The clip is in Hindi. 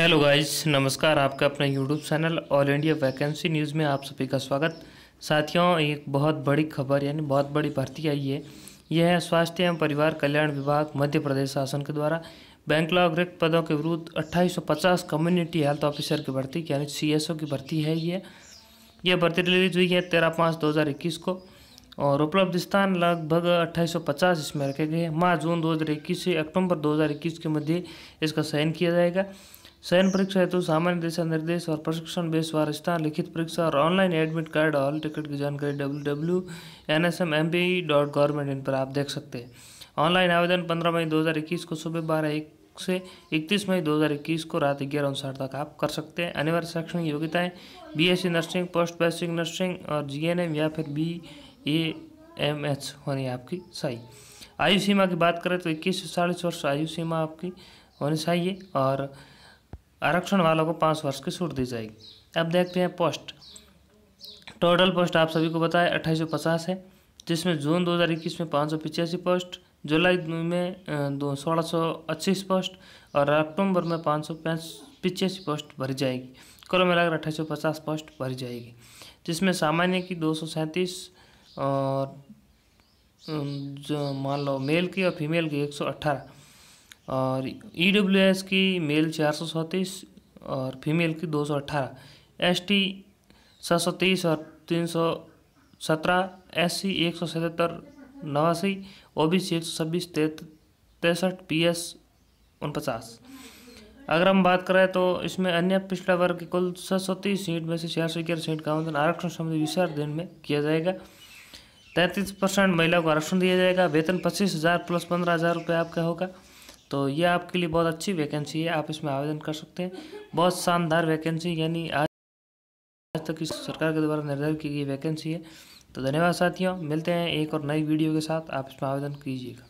हेलो गाइस नमस्कार आपका अपना YouTube channel all India vacancy news में आप सभी का स्वागत साथियों एक बहुत बड़ी खबर यानी बहुत बड़ी भर्ती आई है यह है स्वास्थ्य एवं परिवार कल्याण विभाग मध्य प्रदेश शासन के द्वारा बैंकलॉग रिक्त पदों के विरुद्ध 2850 कम्युनिटी हेल्थ ऑफिसर की भर्ती यानी सी की भर्ती है ये यह भर्ती रिलीज हुई है तेरह पाँच दो को और उपलब्ध स्थान लगभग 2850 इसमें रखे गए हैं माह जून 2021 से अक्टूबर 2021 के मध्य इसका चयन किया जाएगा शयन परीक्षा हेतु सामान्य दिशा निर्देश और प्रशिक्षण वार स्थान लिखित परीक्षा और online admit card hall ticket की जानकारी W W N S M M P dot government in पर आप देख सकते हैं ऑनलाइन आवेदन पंद्रह मई इक्कीस को सुबह बारह एक से 31 मई 2021 को रात ग्यारह अनुसार तक आप कर सकते हैं अनिवार्य शैक्षणिक योग्यताएं BSc nursing post basic nursing और जीएनएम या फिर बी ए एम एच होनी आपकी सही आयु सीमा की बात करें तो इक्कीस से चालीस वर्ष आयु सीमा आपकी होनी चाहिए और आरक्षण वालों को पाँच वर्ष की छूट दी जाएगी अब देखते हैं पोस्ट टोटल पोस्ट आप सभी को बताए अट्ठाईस सौ पचास है जिसमें जून दो हज़ार इक्कीस में पाँच सौ पिचासी पोस्ट जुलाई में दो सोलह सौ अच्छीस पोस्ट और अक्टूबर में पाँच सौ पिचासी पोस्ट भरी जाएगी कुल मिलाकर अट्ठाईस सौ पचास पोस्ट भरी जाएगी जिसमें सामान्य की दो सौ सैंतीस और जो मान लो मेल की और फीमेल की एक सौ अट्ठारह और ई डब्ल्यू एस की मेल चार सौ सैंतीस और फीमेल की दो सौ अट्ठारह एस टी सात सौ तेईस और तीन सौ सत्रह एस सी एक सौ सतहत्तर नवासी ओ बी सी एक सौ छब्बीस तिरसठ पी एस उनपचास अगर हम बात करें तो इसमें अन्य पिछड़ा वर्ग की कुल सात सौ तीस सीट में से चार सौ ग्यारह सीट का आवंटन आरक्षण समिति विचार दिन में किया जाएगा तैंतीस परसेंट महिला को आरक्षण दिया जाएगा वेतन पच्चीस हज़ार प्लस पंद्रह हज़ार रुपये आपका होगा तो ये आपके लिए बहुत अच्छी वैकेंसी है आप इसमें आवेदन कर सकते हैं बहुत शानदार वैकेंसी यानी आज आज तक इस सरकार के द्वारा निर्धारित की गई वैकेंसी है तो धन्यवाद साथियों मिलते हैं एक और नई वीडियो के साथ आप इसमें आवेदन कीजिएगा